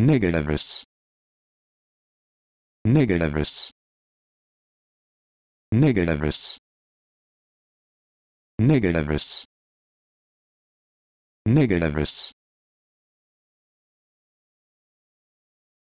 negativists negativists negativists negativists negativists